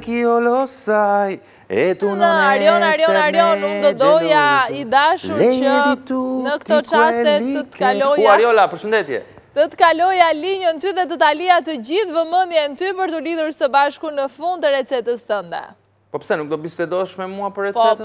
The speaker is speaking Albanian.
Kjo lo saj E tu në arion, arion, arion Unë do doja i dashur që Në këto qaste të të kaloja U ariola, përshëndetje Të të kaloja linjën ty dhe të talia të gjithë vëmëndje në ty për të lidur së bashku në fund të recetës tënde. Po pëse, nuk do bisedosh me mua për po, recetën?